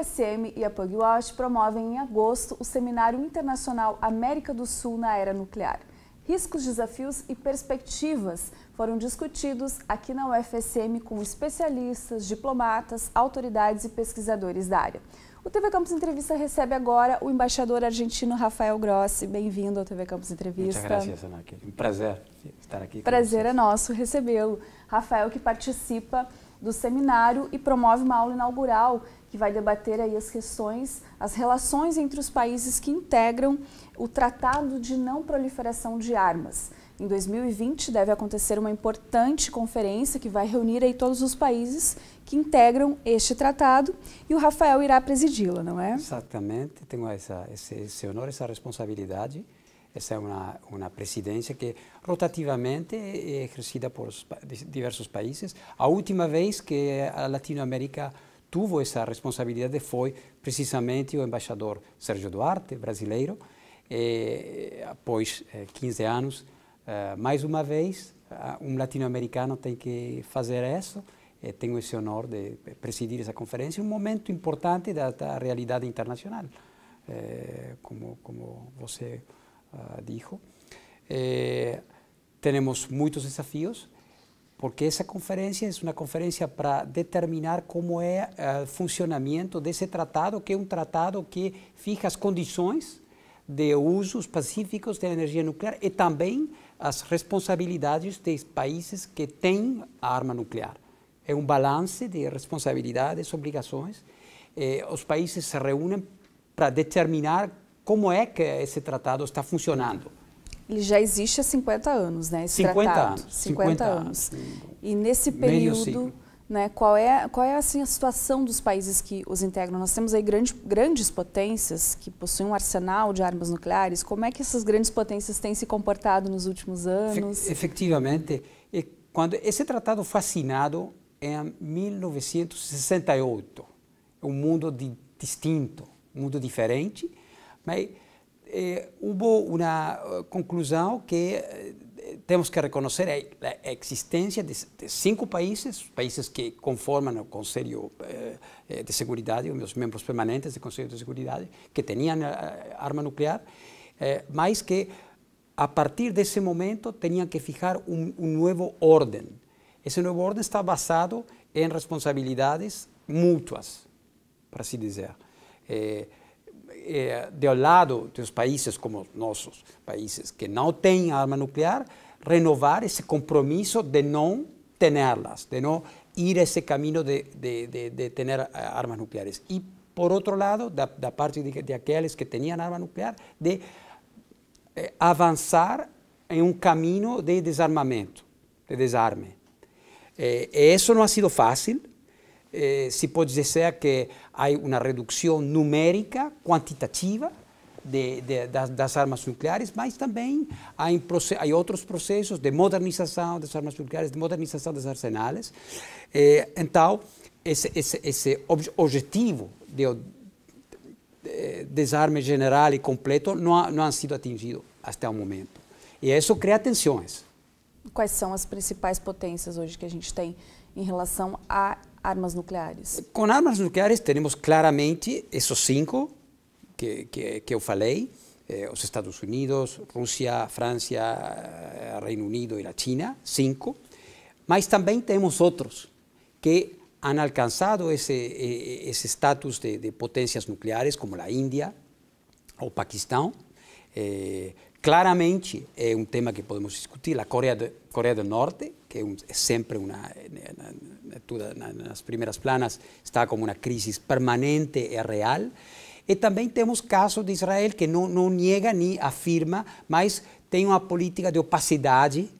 UFSM e a PugWatch promovem em agosto o Seminário Internacional América do Sul na Era Nuclear. Riscos, desafios e perspectivas foram discutidos aqui na UFSM com especialistas, diplomatas, autoridades e pesquisadores da área. O TV Campus Entrevista recebe agora o embaixador argentino Rafael Grossi. Bem-vindo ao TV Campus Entrevista. Muito obrigado, Ana. Um prazer estar aqui. Prazer é nosso recebê-lo. Rafael, que participa do seminário e promove uma aula inaugural que vai debater aí as questões, as relações entre os países que integram o Tratado de Não Proliferação de Armas. Em 2020 deve acontecer uma importante conferência que vai reunir aí todos os países que integram este tratado e o Rafael irá presidi-la, não é? Exatamente, tenho essa, esse, esse honor, essa responsabilidade. Essa é uma, uma presidência que rotativamente é exercida por diversos países. A última vez que a Latinoamérica tuvo essa responsabilidade foi precisamente o embaixador Sérgio Duarte, brasileiro, e eh, após 15 eh, anos, eh, mais uma vez, um latino-americano tem que fazer isso, e tenho esse honor de presidir essa conferência, um momento importante da, da realidade internacional, como, como você uh, ah, temos muitos desafios, porque essa conferência é uma conferência para determinar como é o eh, uh, funcionamento desse tratado, que é um tratado que fija as condições de usos pacíficos da energia nuclear e também as responsabilidades dos países que têm a arma nuclear. É um balanço de responsabilidades, obrigações. Eh, os países se reúnem para determinar como é que esse tratado está funcionando ele já existe há 50 anos, né? Esse 50 tratado. anos. 50, 50 anos. anos. E nesse período, né, qual é, qual é assim, a situação dos países que os integram? Nós temos aí grande, grandes potências que possuem um arsenal de armas nucleares. Como é que essas grandes potências têm se comportado nos últimos anos? efetivamente, efectivamente, é, quando esse tratado foi assinado em 1968, é um mundo de, distinto, um mundo diferente, mas Eh, hubo una eh, conclusión que eh, tenemos que reconocer la existencia de, cinco países, países que conforman el Consejo de Seguridad, los miembros permanentes del Consejo de Seguridad, que tenían arma nuclear, más que a partir de ese momento tenían que fijar un, nuevo orden. Ese nuevo orden está basado en responsabilidades mutuas, por así decirlo. Eh, de un lado los países como nuestros, países que no tienen arma nuclear, renovar ese compromiso de no tenerlas, de no ir ese camino de, tener eh, armas nucleares. Y, por otro lado, de parte de, aquellos que tenían arma nuclear, de eh, avanzar en un camino de desarmamento, de desarme. Eso no ha sido fácil, eh, se pode dizer que há uma redução numérica, quantitativa, das, armas nucleares, mas também há, outros processos de modernização das armas nucleares, de modernização dos arsenais. Eh, então, esse, objetivo de, de desarme geral e completo não, ha, não han sido atingido até o momento. E isso cria tensões. Quais são as principais potências hoje que a gente tem em relação a armas nucleares? Com armas nucleares, temos claramente esses cinco que, que, que eu falei: eh, os Estados Unidos, Rússia, França, eh, Reino Unido e a China, cinco. Mas também temos outros que han alcançado esse eh, status de, de potências nucleares, como a Índia ou o Paquistão. É, claramente é um tema que podemos discutir. A Coreia, Coreia do Norte, que é, um, é sempre uma, na, na, nas primeiras planas, está como uma crise permanente e é real. E também temos casos de Israel que não, não nega nem afirma, mas tem uma política de opacidade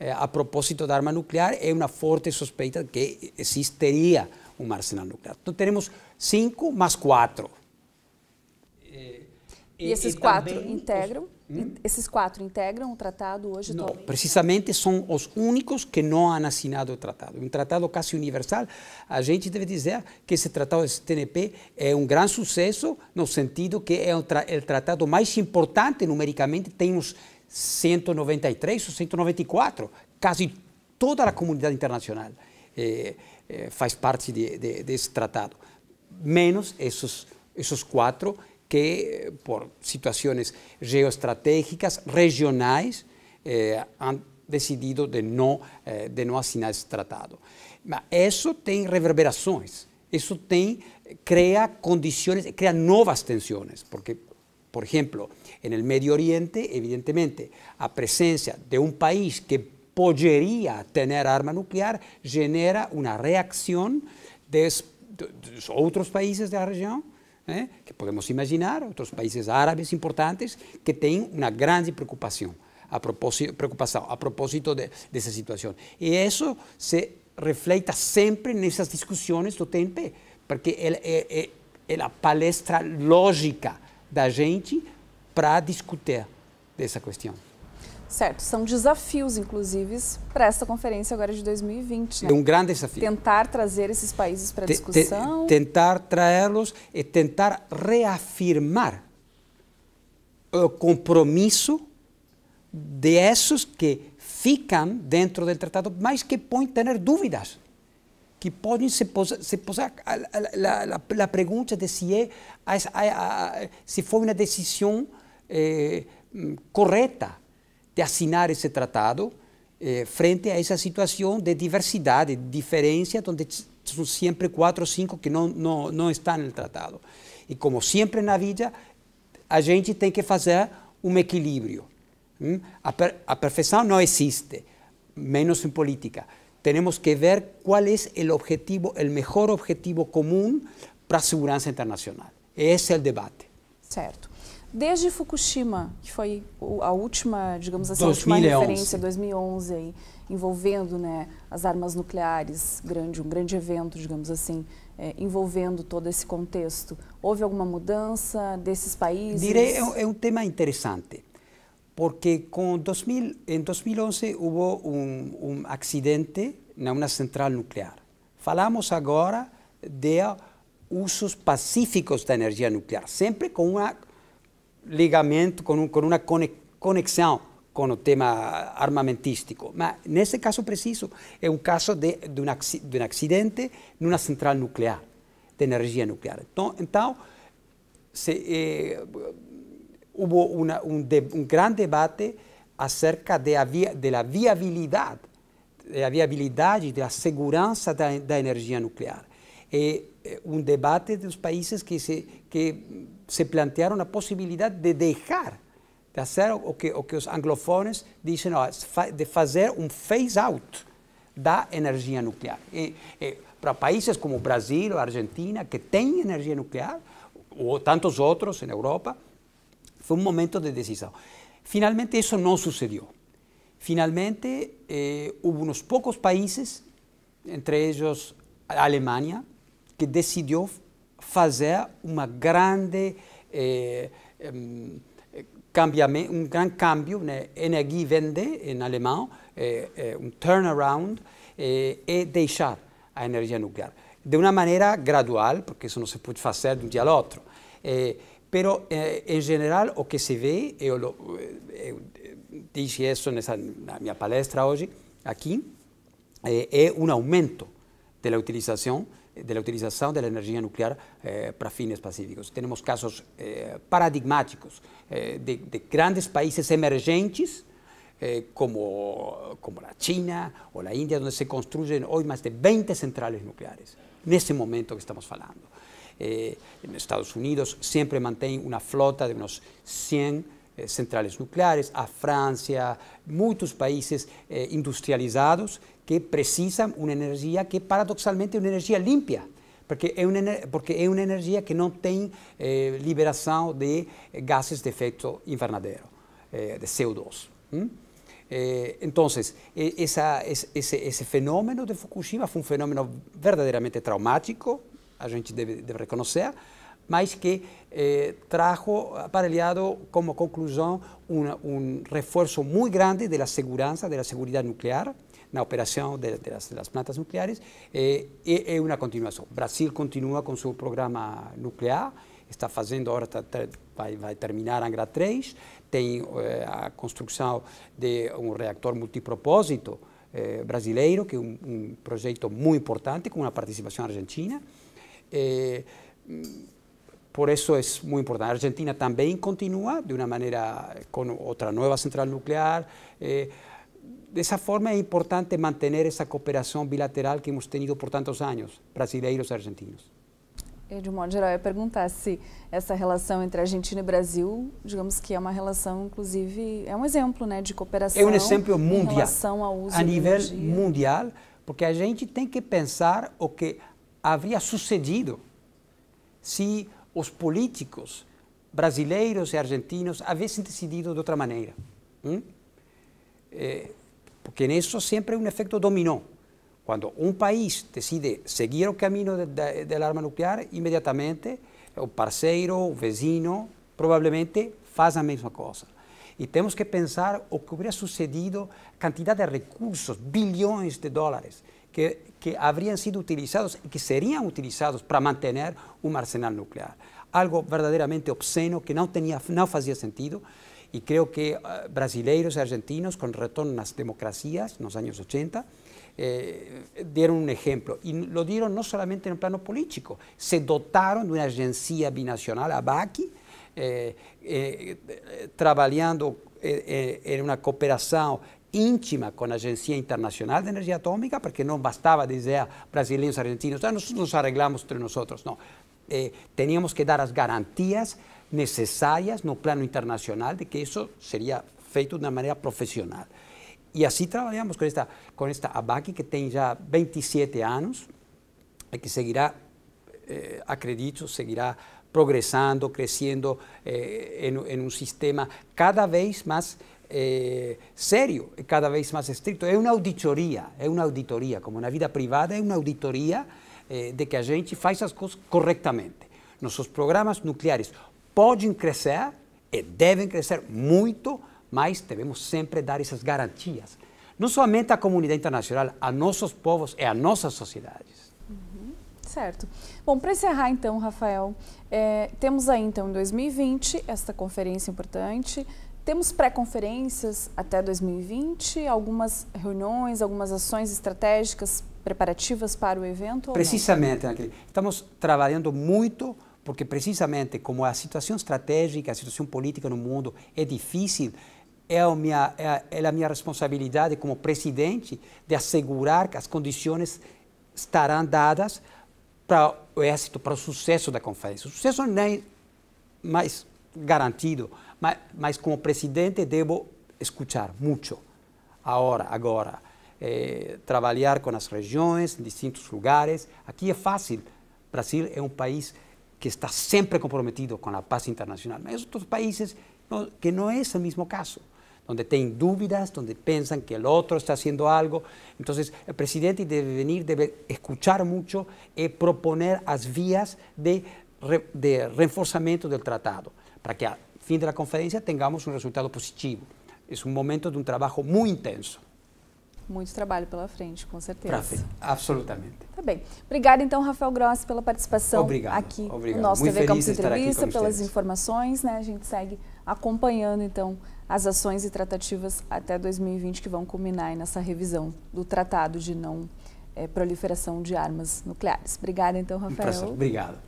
eh, a propósito da arma nuclear é uma forte suspeita que existiria um arsenal nuclear. Então teremos cinco mais quatro. E, e esses e quatro integram? Os, hum? Esses quatro integram o tratado hoje? Não, atualmente? precisamente são os únicos que não han assinado o tratado. Um tratado quase universal. A gente deve dizer que esse tratado esse TNP é um grande sucesso no sentido que é o, tra é o tratado mais importante numericamente. Temos 193 ou 194, quase toda a comunidade internacional eh, eh, faz parte de, de, desse tratado, menos esses, esses quatro que por situaciones geoestratégicas, regionales eh, han decidido de no, asignar eh, de no tratado. Eso tiene reverberaciones, eso crea condiciones, crea nuevas tensiones, porque, por ejemplo, en el Medio Oriente, evidentemente, la presencia de un país que podría tener arma nuclear genera una reacción de, otros países de la región, né? que podemos imaginar, outros países árabes importantes que têm uma grande preocupação a propósito, preocupação a propósito de, dessa situação. E isso se reflete sempre nessas discussões do TNP, porque é, é, é, é a palestra lógica da gente para discutir dessa questão. Certo, são desafios, inclusive, para essa conferência agora de 2020. Né? É um grande desafio. Tentar trazer esses países para discussão. T tentar traê-los e tentar reafirmar o compromisso desses que ficam dentro do tratado, mas que podem ter dúvidas, que podem se posar, se posar a, a, é a, a, pergunta de se, é, se foi uma decisão eh, correta de assinar ese tratado eh, frente a esa situación de diversidad, de diferencia, donde son siempre cuatro o cinco que no no en el tratado. Y como siempre en la vida, a gente tiene que hacer un um equilibrio. A, perfección existe, menos en política. Tenemos que ver cuál es el objetivo, el mejor objetivo común para la seguridad internacional. Ese es el debate. Certo. desde Fukushima, que foi a última, digamos assim, 2011. última referência, 2011, aí, envolvendo né, as armas nucleares, grande, um grande evento, digamos assim, é, envolvendo todo esse contexto. Houve alguma mudança desses países? Direi, é, é um tema interessante, porque com 2000, em 2011 houve um, um acidente numa central nuclear. Falamos agora de usos pacíficos da energia nuclear, sempre com uma ligamento, com, um, com uma conexão com o tema armamentístico. Mas nesse caso preciso é um caso de, de, um, de um acidente numa central nuclear, de energia nuclear. Então, então se, eh, houve uma, um, de, um grande debate acerca da via, de viabilidade, da viabilidade, da segurança da, da energia nuclear. Eh, eh, un debate de los países que se, que se plantearon la posibilidad de dejar de hacer o que, o que anglofones dicen, de hacer un phase-out da energía nuclear. Eh, para países como Brasil o Argentina, que tienen energía nuclear, o tantos otros en Europa, fue un momento de decisión Finalmente, eso no sucedió Finalmente, hubo unos pocos países, entre ellos Alemania que decidiu fazer uma grande eh, um, um grande cambio, né? Energiewende em alemão, eh, eh, um turnaround eh, e deixar a energia nuclear de uma maneira gradual, porque isso não se pode fazer de um dia ao outro. Eh, pero eh, em geral o que se vê, eu, eh, eu, eu eh, disse isso nessa, na minha palestra hoje aqui, eh, é um aumento da utilização de la utilización de la energía nuclear eh, para fines pacíficos. Tenemos casos eh, paradigmáticos eh, de, grandes países emergentes como, como la China o la India, donde se construyen hoy más de 20 centrales nucleares, en ese momento que estamos hablando. en Estados Unidos siempre mantiene una flota de unos 100 Eh, centrais nucleares, a França, muitos países eh, industrializados que precisam uma energia que paradoxalmente é uma energia limpa, porque é uma, porque é uma energia que não tem eh, liberação de eh, gases de efeito invernadero, eh, de CO2. Hum? Eh, então, esse, fenômeno de Fukushima foi um fenômeno verdadeiramente traumático, a gente deve reconhecer, mas que eh, trajo aparelhado como conclusão um, um reforço muito grande da segurança, da segurança nuclear, na operação de, de, las, plantas nucleares, eh, é, uma continuação. O Brasil continua com seu programa nuclear, está fazendo agora, vai, vai, terminar Angra 3, tem eh, a construção de um reactor multipropósito eh, brasileiro, que é um, um, projeto muito importante, com uma participação argentina. Eh, por isso é muito importante. a Argentina também continua de uma maneira com outra nova central nuclear. Eh, dessa forma é importante manter essa cooperação bilateral que hemos tenido por tantos anos brasileiros e argentinos. Eu, eh, de um modo geral, ia perguntar se essa relação entre Argentina e Brasil, digamos que é uma relação, inclusive, é um exemplo né, de cooperação. É um exemplo mundial. Em relação ao uso a nível energia. mundial, porque a gente tem que pensar o que havia sucedido se os políticos brasileiros e argentinos havessem decidido de outra maneira. Hum? É, porque nisso sempre é um efeito dominó. Quando um país decide seguir o caminho da arma nuclear, imediatamente o parceiro, o vizinho, provavelmente faz a mesma coisa. Y tenemos que pensar o que hubiera sucedido cantidad de recursos, billones de dólares, que, que habrían sido utilizados y que serían utilizados para mantener un arsenal nuclear. Algo verdaderamente obsceno que no, tenía, no hacía sentido. Y creo que brasileños eh, brasileiros y argentinos, con retorno a las democracias en los años 80, eh, dieron un ejemplo. Y lo dieron no solamente en el plano político, se dotaron de una agencia binacional, ABACI, eh, eh, trabajando eh, en una cooperación íntima con la Agencia Internacional de Energía Atómica, porque no bastava dizer brasileños argentinos, ah, nos arreglamos entre nosotros, no teníamos que dar las garantías necesarias no plano internacional de que eso sería feito de una manera profesional, y así trabajamos con esta, con esta ABAC, que tiene ya 27 años que seguirá, acredito, seguirá progressando, crescendo eh, um sistema cada vez mais eh, cada vez mais estrito. É uma auditoria, é uma auditoria, como na vida privada, é uma auditoria eh, de que a gente faz as coisas corretamente. Nossos programas nucleares podem crescer e devem crescer muito, mas devemos sempre dar essas garantias. Não somente à comunidade internacional, a nossos povos e a nossas sociedades certo. Bom, para encerrar então, Rafael, é, temos aí então em 2020 esta conferência importante, temos pré-conferências até 2020, algumas reuniões, algumas ações estratégicas preparativas para o evento? Precisamente, Angelique. Estamos trabalhando muito porque precisamente como a situação estratégica, a situação política no mundo é difícil, é a minha, é a, é a minha responsabilidade como presidente de assegurar que as condições estarão dadas para o êxito, para o sucesso da conferência. O sucesso nem é mais garantido, mas, mas como presidente devo escutar muito, agora, agora. Eh, é, trabalhar com as regiões, em distintos lugares. Aqui é fácil. O Brasil é um país que está sempre comprometido com a paz internacional. Mas outros países não, que não é esse o mesmo caso donde tienen dudas, donde piensan que el otro está haciendo algo. Entonces, el presidente debe venir, debe escuchar mucho y eh, proponer las vías de, de reforzamiento del tratado, para que al fin de la conferencia tengamos un resultado positivo. Es un momento de un trabajo muy intenso. Muito trabalho pela frente, com certeza. Frente. Absolutamente. Tá bem. Obrigada, então, Rafael Grossi, pela participação Obrigado. aqui Obrigado. no nosso Muito TV Campus Entrevista, pelas vocês. informações. Né? A gente segue acompanhando então as ações e tratativas até 2020 que vão culminar nessa revisão do Tratado de Não é, Proliferação de Armas Nucleares. Obrigada então, Rafael. Um Obrigado.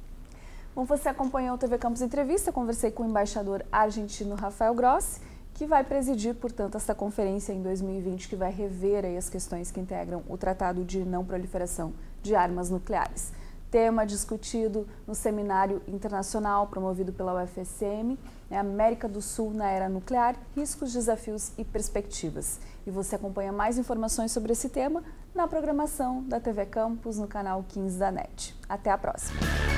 Bom, você acompanhou o TV Campos Entrevista, conversei com o embaixador argentino Rafael Grossi, que vai presidir, portanto, essa conferência em 2020 que vai rever aí, as questões que integram o Tratado de Não Proliferação de Armas Nucleares tema discutido no Seminário Internacional promovido pela UFSM né? América do Sul na Era Nuclear, Riscos, Desafios e Perspectivas. E você acompanha mais informações sobre esse tema na programação da TV Campus, no canal 15 da NET. Até a próxima!